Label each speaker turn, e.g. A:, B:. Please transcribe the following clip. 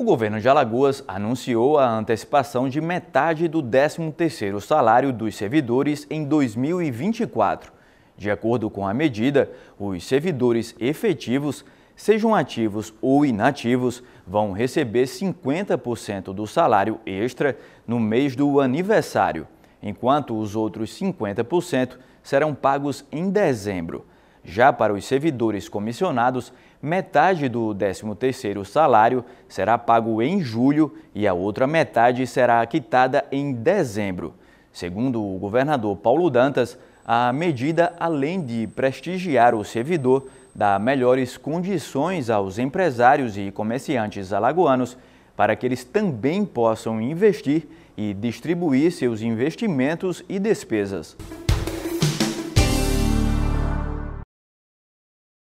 A: O governo de Alagoas anunciou a antecipação de metade do 13º salário dos servidores em 2024. De acordo com a medida, os servidores efetivos, sejam ativos ou inativos, vão receber 50% do salário extra no mês do aniversário, enquanto os outros 50% serão pagos em dezembro. Já para os servidores comissionados, metade do 13º salário será pago em julho e a outra metade será quitada em dezembro. Segundo o governador Paulo Dantas, a medida, além de prestigiar o servidor, dá melhores condições aos empresários e comerciantes alagoanos para que eles também possam investir e distribuir seus investimentos e despesas.